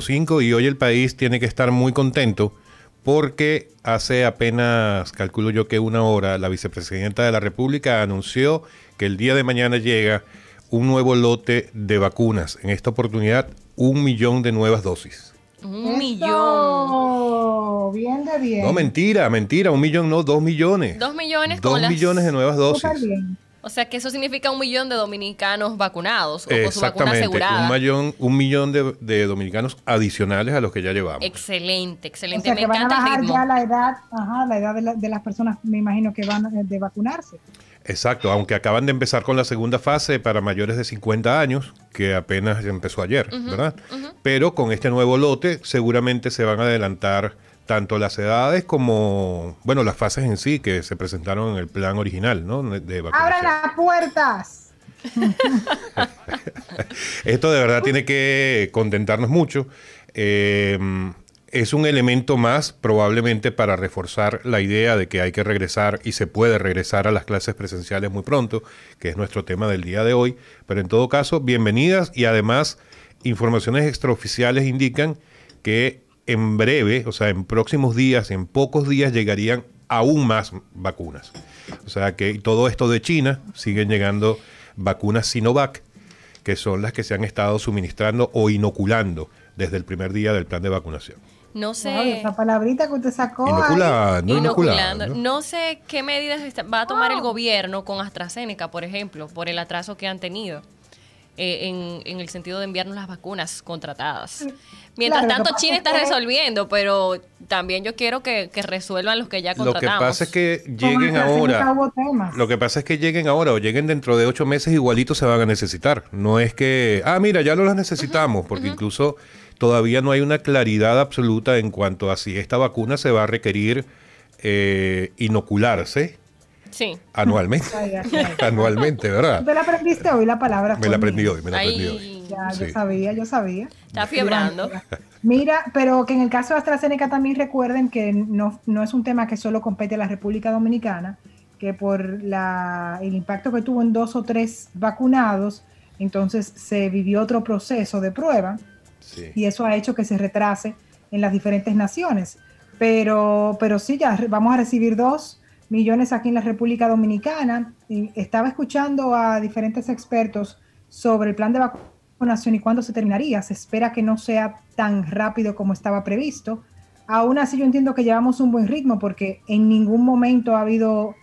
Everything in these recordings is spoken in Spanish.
5 y hoy el país tiene que estar muy contento porque hace apenas, calculo yo que una hora, la vicepresidenta de la República anunció que el día de mañana llega un nuevo lote de vacunas. En esta oportunidad, un millón de nuevas dosis. Un millón. Bien bien. No, mentira, mentira, un millón no, dos millones. Dos millones. Dos millones de nuevas dosis. O sea que eso significa un millón de dominicanos vacunados o con su vacuna asegurada. Un, millón, un millón de, dominicanos adicionales a los que ya llevamos. Excelente, excelente. O van a bajar ya la edad, de, las personas, me imagino que van eh, de vacunarse. Exacto, aunque acaban de empezar con la segunda fase para mayores de 50 años, que apenas empezó ayer, ¿verdad? Pero con este nuevo lote seguramente se van a adelantar tanto las edades como, bueno, las fases en sí que se presentaron en el plan original, ¿no? De las puertas! Esto de verdad tiene que contentarnos mucho. Em, es un elemento más probablemente para reforzar la idea de que hay que regresar y se puede regresar a las clases presenciales muy pronto, que es nuestro tema del día de hoy. Pero en todo caso, bienvenidas y además informaciones extraoficiales indican que en breve, o sea, en próximos días, en pocos días llegarían aún más vacunas. O sea que todo esto de China siguen llegando vacunas Sinovac, que son las que se han estado suministrando o inoculando desde el primer día del plan de vacunación. No sé. esa palabrita que usted sacó. Inoculando, ¿no? sé qué medidas va a tomar el gobierno con AstraZeneca, por ejemplo, por el atraso que han tenido. Eh, en, el sentido de enviarnos las vacunas contratadas. Mientras tanto, China está resolviendo, pero también yo quiero que, resuelvan los que ya contratamos. Lo que pasa es que lleguen ahora. Lo que pasa es que lleguen ahora o lleguen dentro de ocho meses, igualito se van a necesitar. No es que, ah, mira, ya no las necesitamos, porque incluso todavía no hay una claridad absoluta en cuanto a si esta vacuna se va a requerir eh, inocularse Sí. Anualmente. anualmente, ¿verdad? Me la aprendiste hoy la palabra? Me la aprendí hoy, me la Ya, yo sabía, yo sabía. Está fiebrando. Mira, pero que en el caso de AstraZeneca también recuerden que no, es un tema que solo compete a la República Dominicana, que por la, el impacto que tuvo en dos o tres vacunados, entonces se vivió otro proceso de prueba y eso ha hecho que se retrase en las diferentes naciones. Pero, pero sí, ya vamos a recibir dos millones aquí en la República Dominicana. estaba escuchando a diferentes expertos sobre el plan de vacunación y cuándo se terminaría. Se espera que no sea tan rápido como estaba previsto. Aún así yo entiendo que llevamos un buen ritmo porque en ningún momento ha habido,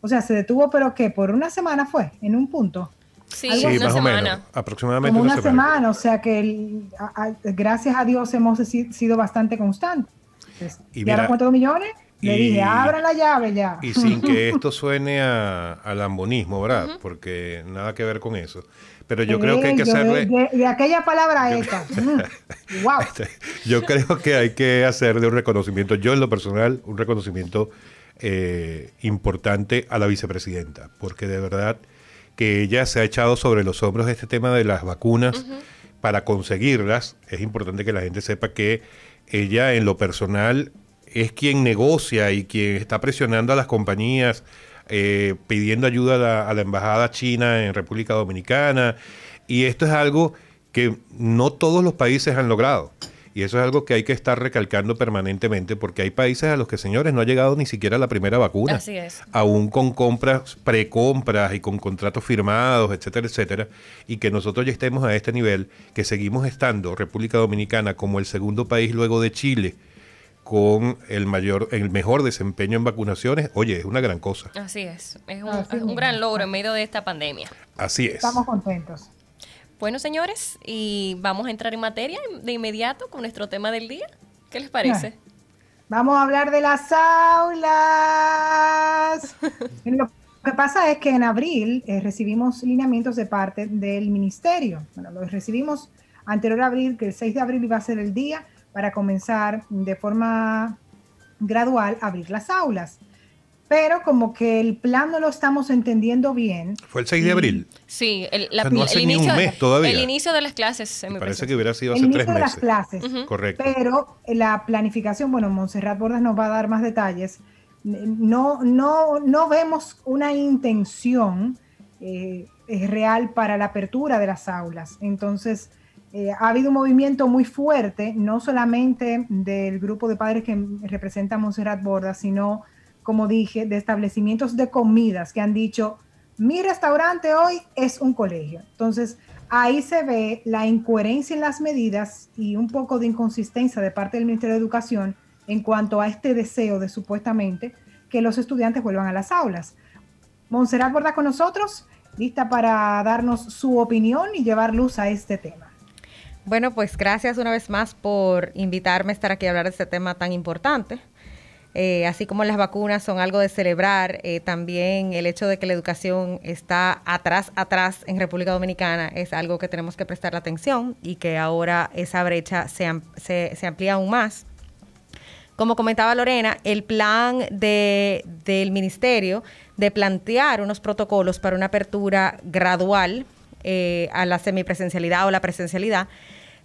o sea, se detuvo, pero que por una semana fue, en un punto. Sí, más O menos, aproximadamente una, semana. o sea que gracias a Dios hemos sido bastante constantes. Y ¿Y ahora cuántos millones? Le dije, abra la llave ya. Y sin que esto suene a, lambonismo, ¿verdad? Porque nada que ver con eso. Pero yo eh, creo que hay que hacerle... De, aquella palabra esta. Mm, este, yo creo que hay que hacerle un reconocimiento, yo en lo personal, un reconocimiento eh, importante a la vicepresidenta, porque de verdad que ella se ha echado sobre los hombros este tema de las vacunas. Para conseguirlas, es importante que la gente sepa que ella en lo personal es quien negocia y quien está presionando a las compañías, eh, pidiendo ayuda a la, embajada china en República Dominicana. Y esto es algo que no todos los países han logrado. Y eso es algo que hay que estar recalcando permanentemente, porque hay países a los que, señores, no ha llegado ni siquiera la primera vacuna. Así es. Aún con compras, precompras y con contratos firmados, etcétera, etcétera. Y que nosotros ya estemos a este nivel, que seguimos estando, República Dominicana, como el segundo país luego de Chile, con el mayor, el mejor desempeño en vacunaciones, oye, es una gran cosa. Así es, es un, gran logro en medio de esta pandemia. Así es. Estamos contentos. Bueno, señores, y vamos a entrar en materia de inmediato con nuestro tema del día. ¿Qué les parece? Eh, vamos a hablar de las aulas. Lo que pasa es que en abril eh, recibimos lineamientos de parte del ministerio. Bueno, los recibimos anterior a abril, que el 6 de abril iba a ser el día para comenzar de forma gradual abrir las aulas. Pero como que el plan no lo estamos entendiendo bien. Fue el 6 de abril. Sí, el, inicio, El inicio de las clases. parece, que hubiera sido hace el meses. de las clases. Correcto. Pero la planificación, bueno, Montserrat Bordas nos va a dar más detalles. No, no, no vemos una intención eh, real para la apertura de las aulas. Entonces, eh, ha habido un movimiento muy fuerte, no solamente del grupo de padres que representa Monserrat Borda, sino, como dije, de establecimientos de comidas que han dicho, mi restaurante hoy es un colegio. Entonces, ahí se ve la incoherencia en las medidas y un poco de inconsistencia de parte del Ministerio de Educación en cuanto a este deseo de supuestamente que los estudiantes vuelvan a las aulas. Monserrat Borda con nosotros, lista para darnos su opinión y llevar luz a este tema. Bueno, pues gracias una vez más por invitarme a estar aquí a hablar de este tema tan importante. Eh, así como las vacunas son algo de celebrar, eh, también el hecho de que la educación está atrás, atrás en República Dominicana es algo que tenemos que prestar atención y que ahora esa brecha se, se, amplía aún más. Como comentaba Lorena, el plan del ministerio de plantear unos protocolos para una apertura gradual eh, a la semipresencialidad o la presencialidad,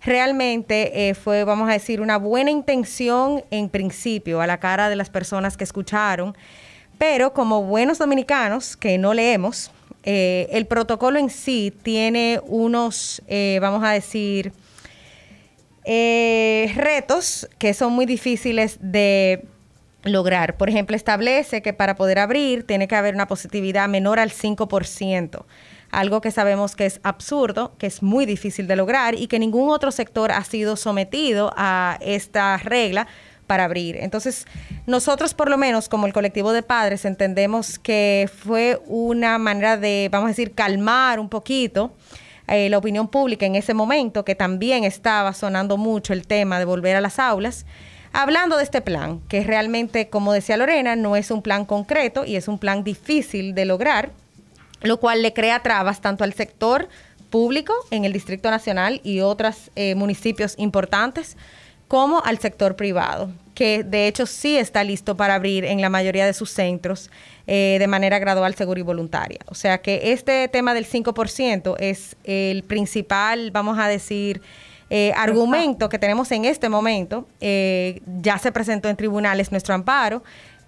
realmente eh, fue, vamos a decir, una buena intención en principio a la cara de las personas que escucharon, pero como buenos dominicanos que no leemos, eh, el protocolo en sí tiene unos, vamos a decir, retos que son muy difíciles de lograr. Por ejemplo, establece que para poder abrir tiene que haber una positividad menor al 5% algo que sabemos que es absurdo, que es muy difícil de lograr y que ningún otro sector ha sido sometido a esta regla para abrir. Entonces, nosotros por lo menos como el colectivo de padres entendemos que fue una manera de, vamos a decir, calmar un poquito eh, la opinión pública en ese momento, que también estaba sonando mucho el tema de volver a las aulas. Hablando de este plan, que realmente, como decía Lorena, no es un plan concreto y es un plan difícil de lograr, lo cual le crea trabas tanto al sector público en el Distrito Nacional y otros eh, municipios importantes, como al sector privado, que de hecho sí está listo para abrir en la mayoría de sus centros eh, de manera gradual, segura y voluntaria. O sea que este tema del 5% es el principal, vamos a decir, eh, argumento que tenemos en este momento. ya se presentó en tribunales nuestro amparo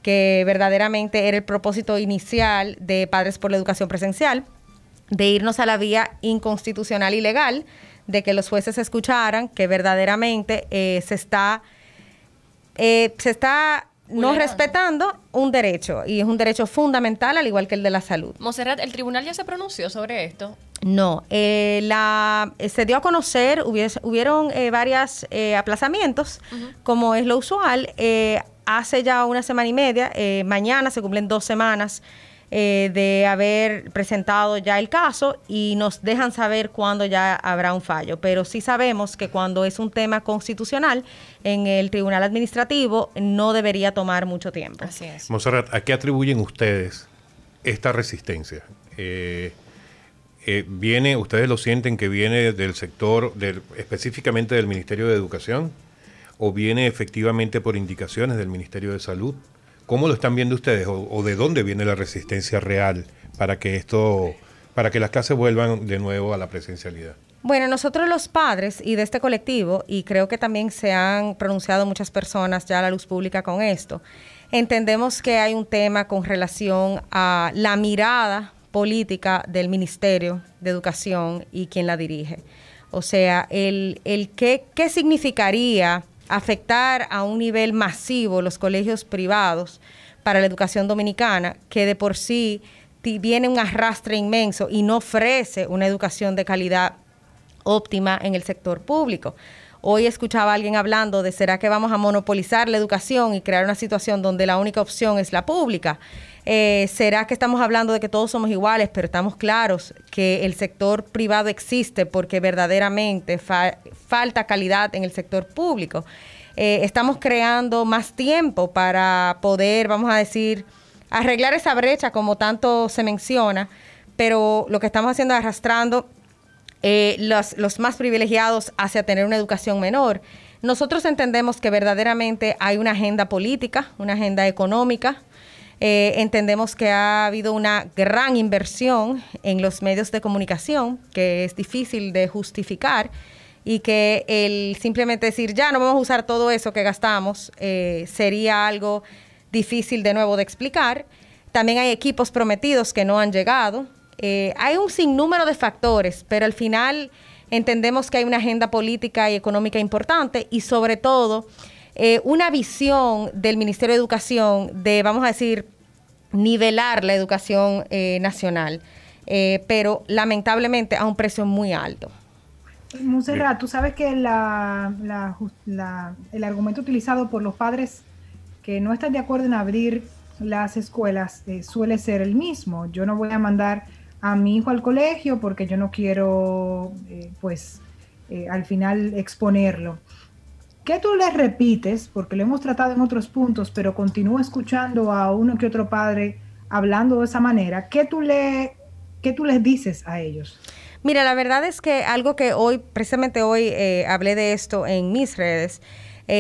que verdaderamente era el propósito inicial de Padres por la Educación Presencial, de irnos a la vía inconstitucional y legal, de que los jueces escucharan que verdaderamente eh, se está, eh, se está no respetando un derecho, y es un derecho fundamental, al igual que el de la salud. Monserrat, ¿el tribunal ya se pronunció sobre esto? No, eh, se dio a conocer, hubieron varios aplazamientos, como es lo usual hace ya una semana y media, eh, mañana se cumplen dos semanas eh, de haber presentado ya el caso y nos dejan saber cuándo ya habrá un fallo. Pero sí sabemos que cuando es un tema constitucional, en el Tribunal Administrativo no debería tomar mucho tiempo. Así es. Monserrat, ¿a qué atribuyen ustedes esta resistencia? Eh, viene, ustedes lo sienten que viene del sector, específicamente del Ministerio de Educación o viene efectivamente por indicaciones del Ministerio de Salud? ¿Cómo lo están viendo ustedes o, de dónde viene la resistencia real para que esto, para que las clases vuelvan de nuevo a la presencialidad? Bueno, nosotros los padres y de este colectivo, y creo que también se han pronunciado muchas personas ya a la luz pública con esto, entendemos que hay un tema con relación a la mirada política del Ministerio de Educación y quien la dirige. O sea, el, qué, qué significaría afectar a un nivel masivo los colegios privados para la educación dominicana, que de por sí tiene un arrastre inmenso y no ofrece una educación de calidad óptima en el sector público. Hoy escuchaba a alguien hablando de será que vamos a monopolizar la educación y crear una situación donde la única opción es la pública. Eh, será que estamos hablando de que todos somos iguales, pero estamos claros que el sector privado existe porque verdaderamente falta calidad en el sector público. Eh, estamos creando más tiempo para poder, vamos a decir, arreglar esa brecha como tanto se menciona, pero lo que estamos haciendo es arrastrando eh, los, más privilegiados hacia tener una educación menor. Nosotros entendemos que verdaderamente hay una agenda política, una agenda económica. Eh, entendemos que ha habido una gran inversión en los medios de comunicación, que es difícil de justificar, y que el simplemente decir, ya no vamos a usar todo eso que gastamos, eh, sería algo difícil de nuevo de explicar. También hay equipos prometidos que no han llegado, eh, hay un sinnúmero de factores, pero al final entendemos que hay una agenda política y económica importante y sobre todo eh, una visión del Ministerio de Educación de, vamos a decir, nivelar la educación eh, nacional, pero lamentablemente a un precio muy alto. Monserrat, tú sabes que la, el argumento utilizado por los padres que no están de acuerdo en abrir las escuelas suele ser el mismo. Yo no voy a mandar a mi hijo al colegio porque yo no quiero, eh, pues, eh, al final exponerlo. ¿Qué tú les repites? Porque lo hemos tratado en otros puntos, pero continúo escuchando a uno que otro padre hablando de esa manera. ¿Qué tú, le, qué tú les dices a ellos? Mira, la verdad es que algo que hoy, precisamente hoy, eh, hablé de esto en mis redes,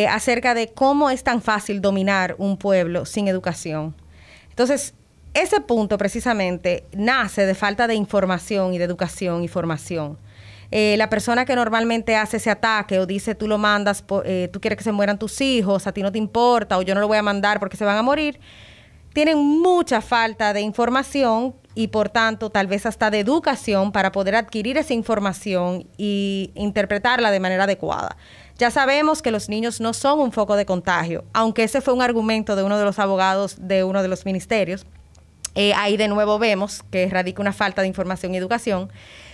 acerca de cómo es tan fácil dominar un pueblo sin educación. Entonces, ese punto precisamente nace de falta de información y de educación y formación. Eh, la persona que normalmente hace ese ataque o dice tú lo mandas, eh, tú quieres que se mueran tus hijos, a ti no te importa o yo no lo voy a mandar porque se van a morir, tienen mucha falta de información y por tanto tal vez hasta de educación para poder adquirir esa información y interpretarla de manera adecuada. Ya sabemos que los niños no son un foco de contagio, aunque ese fue un argumento de uno de los abogados de uno de los ministerios. Eh, ahí de nuevo vemos que radica una falta de información y educación.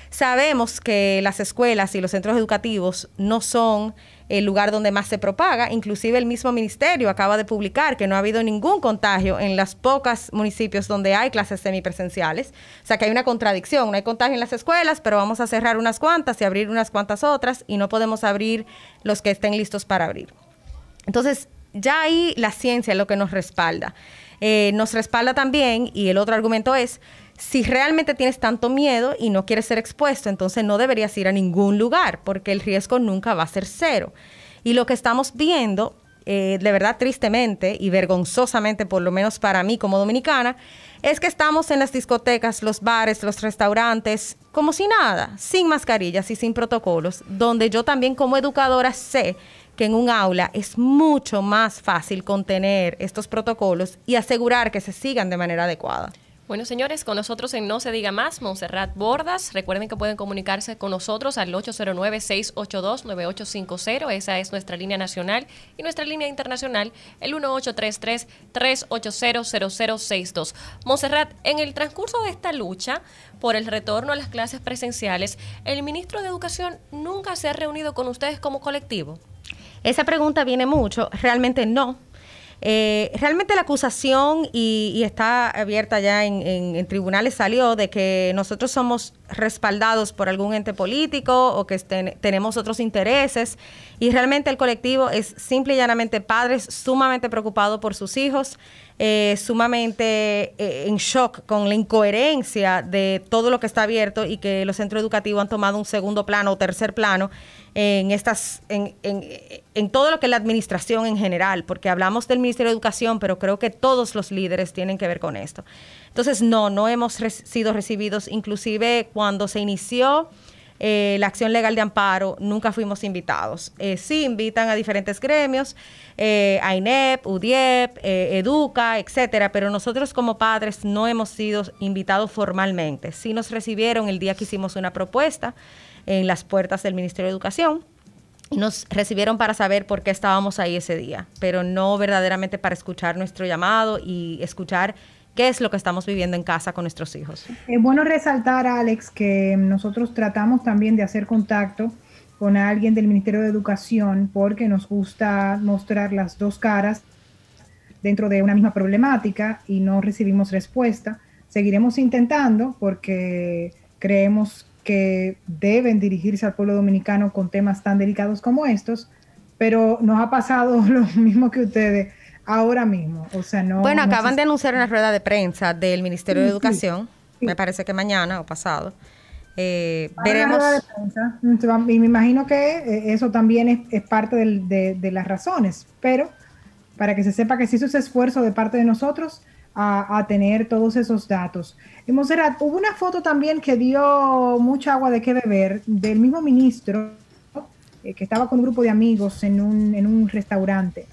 Sabemos que las escuelas y los centros educativos no son el lugar donde más se propaga. Inclusive el mismo ministerio acaba de publicar que no ha habido ningún contagio en las pocas municipios donde hay clases semipresenciales. O sea que hay una contradicción. No hay contagio en las escuelas, pero vamos a cerrar unas cuantas y abrir unas cuantas otras y no podemos abrir los que estén listos para abrir. Entonces, ya ahí la ciencia es lo que nos respalda. Eh, nos respalda también, y el otro argumento es, si realmente tienes tanto miedo y no quieres ser expuesto, entonces no deberías ir a ningún lugar, porque el riesgo nunca va a ser cero. Y lo que estamos viendo, eh, de verdad tristemente y vergonzosamente, por lo menos para mí como dominicana, es que estamos en las discotecas, los bares, los restaurantes, como si nada, sin mascarillas y sin protocolos, donde yo también como educadora sé que en un aula es mucho más fácil contener estos protocolos y asegurar que se sigan de manera adecuada. Bueno, señores, con nosotros en No Se Diga Más, Montserrat Bordas. Recuerden que pueden comunicarse con nosotros al 809-682-9850. Esa es nuestra línea nacional y nuestra línea internacional, el 1833-380-0062. Montserrat, en el transcurso de esta lucha por el retorno a las clases presenciales, ¿el ministro de Educación nunca se ha reunido con ustedes como colectivo? Esa pregunta viene mucho, realmente no. Eh, realmente la acusación, y, está abierta ya en, tribunales, salió de que nosotros somos respaldados por algún ente político o que tenemos otros intereses. Y realmente el colectivo es simple y llanamente padres sumamente preocupados por sus hijos. Eh, sumamente eh, en shock con la incoherencia de todo lo que está abierto y que los centros educativos han tomado un segundo plano o tercer plano en estas en, en, todo lo que es la administración en general, porque hablamos del Ministerio de Educación, pero creo que todos los líderes tienen que ver con esto. Entonces, no, no hemos sido recibidos, inclusive cuando se inició eh, la acción legal de amparo, nunca fuimos invitados. Eh, sí, invitan a diferentes gremios, eh, a INEP, UDIEP, Educa, etcétera, pero nosotros como padres no hemos sido invitados formalmente. Sí nos recibieron el día que hicimos una propuesta en las puertas del Ministerio de Educación nos recibieron para saber por qué estábamos ahí ese día, pero no verdaderamente para escuchar nuestro llamado y escuchar qué es lo que estamos viviendo en casa con nuestros hijos. Es bueno resaltar, Alex, que nosotros tratamos también de hacer contacto con alguien del Ministerio de Educación porque nos gusta mostrar las dos caras dentro de una misma problemática y no recibimos respuesta. Seguiremos intentando porque creemos que deben dirigirse al pueblo dominicano con temas tan delicados como estos, pero nos ha pasado lo mismo que ustedes ahora mismo. O sea, no. Bueno, acaban de anunciar una rueda de prensa del Ministerio de Educación, me parece que mañana o pasado. Eh, veremos. Mm, y me imagino que eh, eso también es, parte de, las razones, pero para que se sepa que se hizo ese esfuerzo de parte de nosotros a, tener todos esos datos. Y Monserrat, hubo una foto también que dio mucha agua de qué beber del mismo ministro eh, que estaba con un grupo de amigos en un, en un restaurante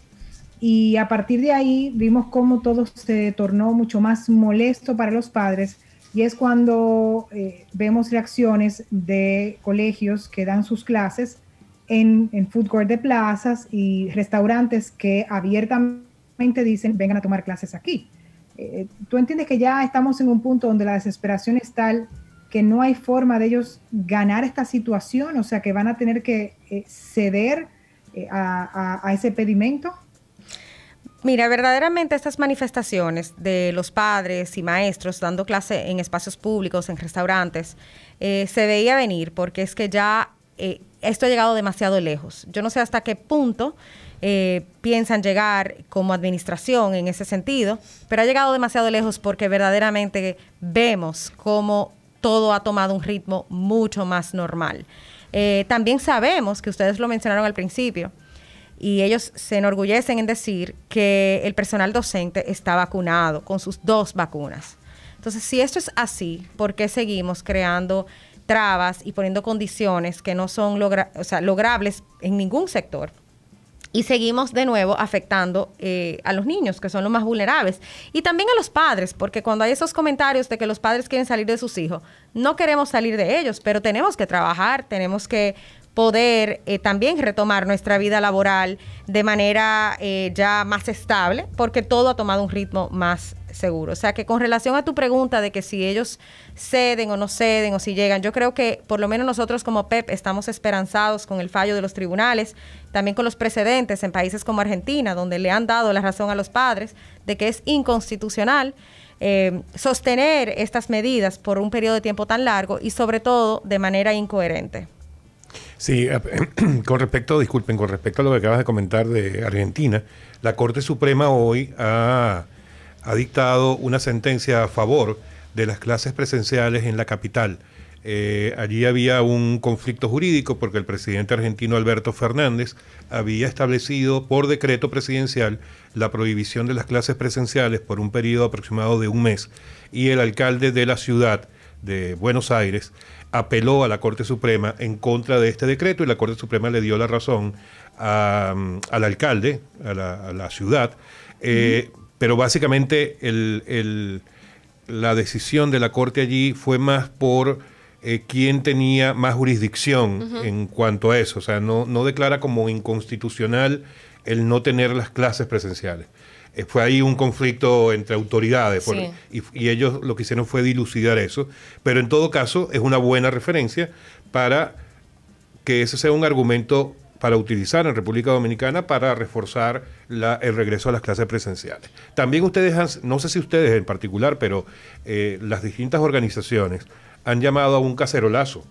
y a partir de ahí vimos cómo todo se tornó mucho más molesto para los padres y es cuando eh, vemos reacciones de colegios que dan sus clases en, en food court de plazas y restaurantes que abiertamente dicen vengan a tomar clases aquí. Eh, Tú entiendes que ya estamos en un punto donde la desesperación es tal que no hay forma de ellos ganar esta situación, o sea que van a tener que eh, ceder a, a ese pedimento. Mira, verdaderamente estas manifestaciones de los padres y maestros dando clase en espacios públicos, en restaurantes, eh, se veía venir porque es que ya eh, esto ha llegado demasiado lejos. Yo no sé hasta qué punto eh, piensan llegar como administración en ese sentido, pero ha llegado demasiado lejos porque verdaderamente vemos cómo todo ha tomado un ritmo mucho más normal. también sabemos que ustedes lo mencionaron al principio y ellos se enorgullecen en decir que el personal docente está vacunado con sus dos vacunas. Entonces, si esto es así, ¿por qué seguimos creando trabas y poniendo condiciones que no son logrables en ningún sector? Y seguimos de nuevo afectando eh, a los niños, que son los más vulnerables. Y también a los padres, porque cuando hay esos comentarios de que los padres quieren salir de sus hijos, no queremos salir de ellos, pero tenemos que trabajar, tenemos que poder eh, también retomar nuestra vida laboral de manera eh, ya más estable, porque todo ha tomado un ritmo más seguro. O sea que con relación a tu pregunta de que si ellos ceden o no ceden o si llegan, yo creo que por lo menos nosotros como PEP e estamos esperanzados con el fallo de los tribunales, también con los precedentes en países como Argentina, donde le han dado la razón a los padres de que es inconstitucional. Eh, sostener estas medidas por un periodo de tiempo tan largo y sobre todo de manera incoherente. Sí, eh, con respecto, disculpen, con respecto a lo que acabas de comentar de Argentina, la Corte Suprema hoy ha, dictado una sentencia a favor de las clases presenciales en la capital. Eh, allí había un conflicto jurídico porque el presidente argentino Alberto Fernández había establecido por decreto presidencial la prohibición de las clases presenciales por un periodo aproximado de un mes y el alcalde de la ciudad de Buenos Aires apeló a la Corte Suprema en contra de este decreto y la Corte Suprema le dio la razón mm, al alcalde, a la, ciudad. Eh, pero básicamente la decisión de la Corte allí fue más por eh, quién tenía más jurisdicción en cuanto a eso. O sea, no, no declara como inconstitucional el no tener las clases presenciales. Eh, fue ahí un conflicto entre autoridades y, ellos lo que hicieron fue dilucidar eso, pero en todo caso es una buena referencia para que ese sea un argumento para utilizar en República Dominicana para reforzar la, el regreso a las clases presenciales. También ustedes, han, no sé si ustedes en particular, pero eh, las distintas organizaciones han llamado a un cacerolazo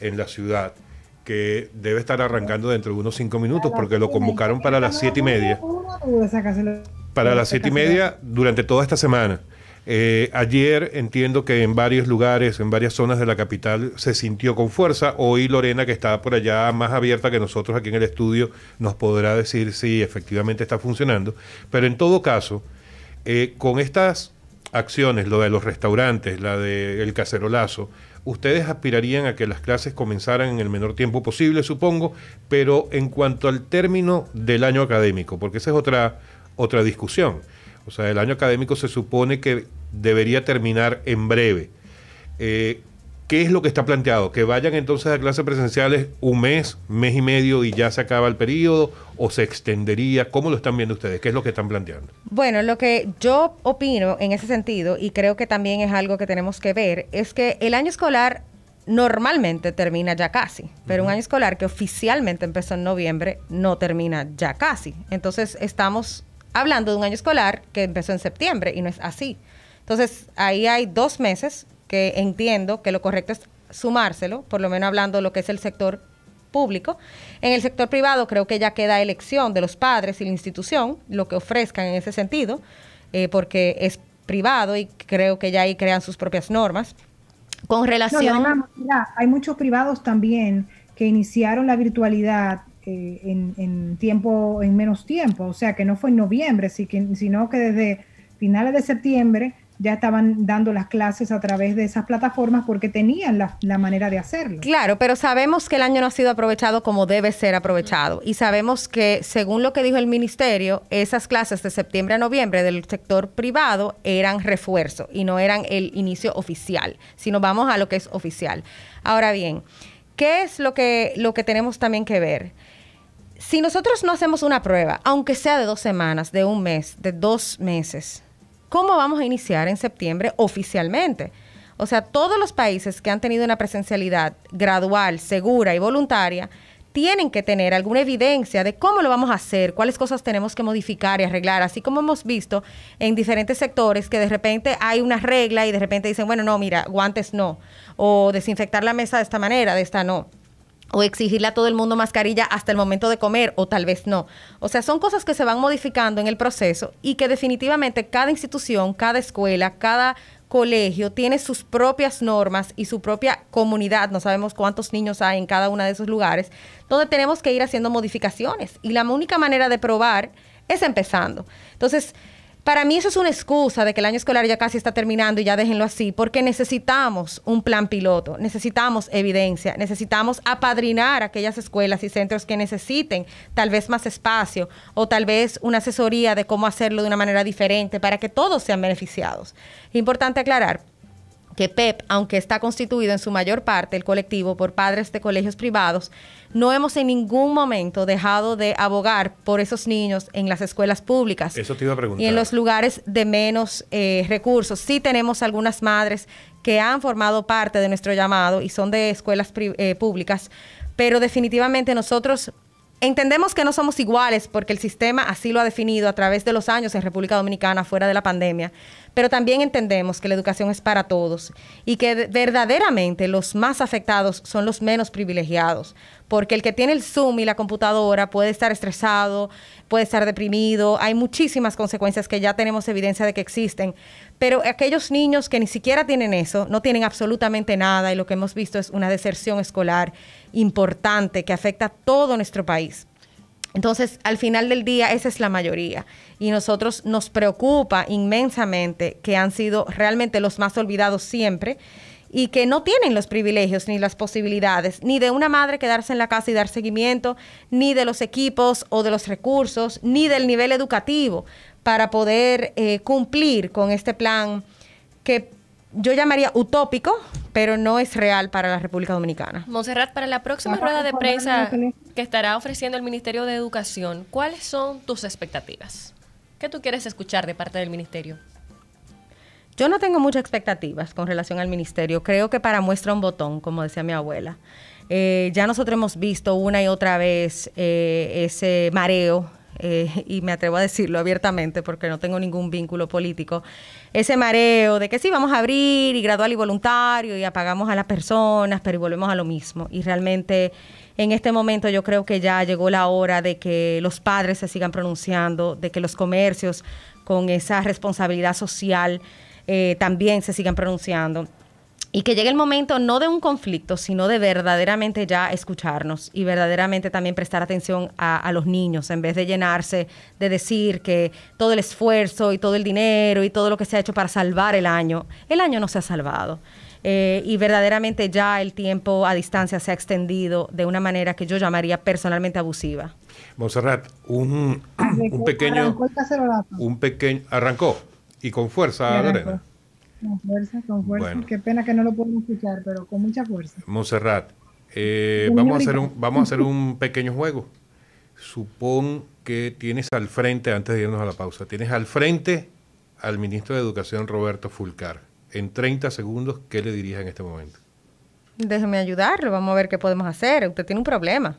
en la ciudad que debe estar arrancando dentro de unos cinco minutos porque lo convocaron para las siete y media para las siete y media durante toda esta semana. Eh, ayer entiendo que en varios lugares, en varias zonas de la capital, se sintió con fuerza. Hoy Lorena, que está por allá más abierta que nosotros aquí en el estudio, nos podrá decir si efectivamente está funcionando. Pero en todo caso, eh, con estas acciones, lo de los restaurantes, la del cacerolazo, ustedes aspirarían a que las clases comenzaran en el menor tiempo posible, supongo, pero en cuanto al término del año académico, porque esa es otra otra discusión. O sea, el año académico se supone que debería terminar en breve. Eh, ¿Qué es lo que está planteado? ¿Que vayan entonces a clases presenciales un mes, mes y medio y ya se acaba el periodo? ¿O se extendería? ¿Cómo lo están viendo ustedes? ¿Qué es lo que están planteando? Bueno, lo que yo opino en ese sentido, y creo que también es algo que tenemos que ver, es que el año escolar normalmente termina ya casi, pero un año escolar que oficialmente empezó en noviembre no termina ya casi. Entonces estamos hablando de un año escolar que empezó en septiembre y no es así. Entonces, ahí hay dos meses que entiendo que lo correcto es sumárselo, por lo menos hablando de lo que es el sector público. En el sector privado creo que ya queda elección de los padres y la institución, lo que ofrezcan en ese sentido, eh, porque es privado y creo que ya ahí crean sus propias normas. Con relación... hay muchos privados también que iniciaron la virtualidad eh, en, tiempo, en menos tiempo, o sea que no fue en noviembre, sino que desde finales de septiembre ya estaban dando las clases a través de esas plataformas porque tenían la, manera de hacerlo. Claro, pero sabemos que el año no ha sido aprovechado como debe ser aprovechado y sabemos que, según lo que dijo el ministerio, esas clases de septiembre a noviembre del sector privado eran refuerzo y no eran el inicio oficial, sino vamos a lo que es oficial. Ahora bien, ¿qué es lo que, lo que tenemos también que ver? si nosotros no hacemos una prueba, aunque sea de dos semanas, de un mes, de dos meses, ¿cómo vamos a iniciar en septiembre oficialmente? O sea, todos los países que han tenido una presencialidad gradual, segura y voluntaria, tienen que tener alguna evidencia de cómo lo vamos a hacer, cuáles cosas tenemos que modificar y arreglar, así como hemos visto en diferentes sectores que de repente hay una regla y de repente dicen, bueno, no, mira, guantes no, o desinfectar la mesa de esta manera, de esta no o exigirle a todo el mundo mascarilla hasta el momento de comer o tal vez no. O sea, son cosas que se van modificando en el proceso y que definitivamente cada institución, cada escuela, cada colegio tiene sus propias normas y su propia comunidad, no sabemos cuántos niños hay en cada uno de esos lugares, donde tenemos que ir haciendo modificaciones y la única manera de probar es empezando. Entonces, para mí eso es una excusa de que el año escolar ya casi está terminando y ya déjenlo así, porque necesitamos un plan piloto, necesitamos evidencia, necesitamos apadrinar aquellas escuelas y centros que necesiten tal vez más espacio o tal vez una asesoría de cómo hacerlo de una manera diferente para que todos sean beneficiados. Importante aclarar, que PEP, aunque está constituido en su mayor parte, el colectivo, por padres de colegios privados, no hemos en ningún momento dejado de abogar por esos niños en las escuelas públicas. Y en los lugares de menos eh, recursos. Sí tenemos algunas madres que han formado parte de nuestro llamado y son de escuelas eh, públicas, pero definitivamente nosotros Entendemos que no somos iguales porque el sistema así lo ha definido a través de los años en República Dominicana fuera de la pandemia, pero también entendemos que la educación es para todos y que verdaderamente los más afectados son los menos privilegiados, porque el que tiene el Zoom y la computadora puede estar estresado, puede estar deprimido, hay muchísimas consecuencias que ya tenemos evidencia de que existen, pero aquellos niños que ni siquiera tienen eso, no tienen absolutamente nada y lo que hemos visto es una deserción escolar importante que afecta a todo nuestro país. Entonces, al final del día, esa es la mayoría. Y nosotros nos preocupa inmensamente que han sido realmente los más olvidados siempre y que no tienen los privilegios ni las posibilidades, ni de una madre quedarse en la casa y dar seguimiento, ni de los equipos o de los recursos, ni del nivel educativo para poder eh, cumplir con este plan que yo llamaría utópico, pero no es real para la República Dominicana. Monserrat, para la próxima rueda de prensa que estará ofreciendo el Ministerio de Educación, ¿cuáles son tus expectativas? ¿Qué tú quieres escuchar de parte del Ministerio? Yo no tengo muchas expectativas con relación al Ministerio. Creo que para muestra un botón, como decía mi abuela. Eh, ya nosotros hemos visto una y otra vez eh, ese mareo eh, y me atrevo a decirlo abiertamente porque no tengo ningún vínculo político, ese mareo de que sí, vamos a abrir y gradual y voluntario y apagamos a las personas, pero volvemos a lo mismo. Y realmente en este momento yo creo que ya llegó la hora de que los padres se sigan pronunciando, de que los comercios con esa responsabilidad social eh, también se sigan pronunciando y que llegue el momento no de un conflicto, sino de verdaderamente ya escucharnos y verdaderamente también prestar atención a, los niños, en vez de llenarse de decir que todo el esfuerzo y todo el dinero y todo lo que se ha hecho para salvar el año, el año no se ha salvado. Eh, y verdaderamente ya el tiempo a distancia se ha extendido de una manera que yo llamaría personalmente abusiva. Monserrat, un, pequeño... Un pequeño... Arrancó y con fuerza, Lorena. Con fuerza, con fuerza. Qué pena que no lo podemos escuchar, pero con mucha fuerza. Monserrat, eh, vamos, a hacer un, vamos a hacer un pequeño juego. Supón que tienes al frente, antes de irnos a la pausa, tienes al frente al ministro de Educación Roberto Fulcar. En 30 segundos, ¿qué le dirías en este momento? Déjeme ayudarlo, vamos a ver qué podemos hacer. Usted tiene un problema.